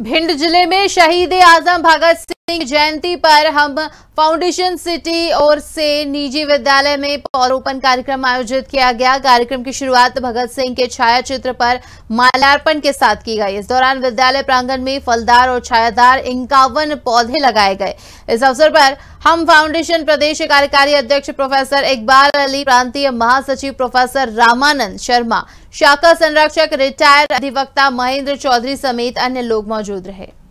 भिंड जिले में शहीद आजम भगत सिंह जयंती पर हम फाउंडेशन सिटी और से निजी विद्यालय में पौधरोपण कार्यक्रम आयोजित किया गया कार्यक्रम की शुरुआत भगत सिंह के छायाचित्र पर माल्यार्पण के साथ की गई इस दौरान विद्यालय प्रांगण में फलदार और छायादार इक्यावन पौधे लगाए गए इस अवसर पर हम फाउंडेशन प्रदेश कार्यकारी अध्यक्ष प्रोफेसर इकबाल अली प्रांतीय महासचिव प्रोफेसर रामानंद शर्मा शाखा संरक्षक रिटायर्ड अधिवक्ता महेंद्र चौधरी समेत अन्य लोग मौजूद रहे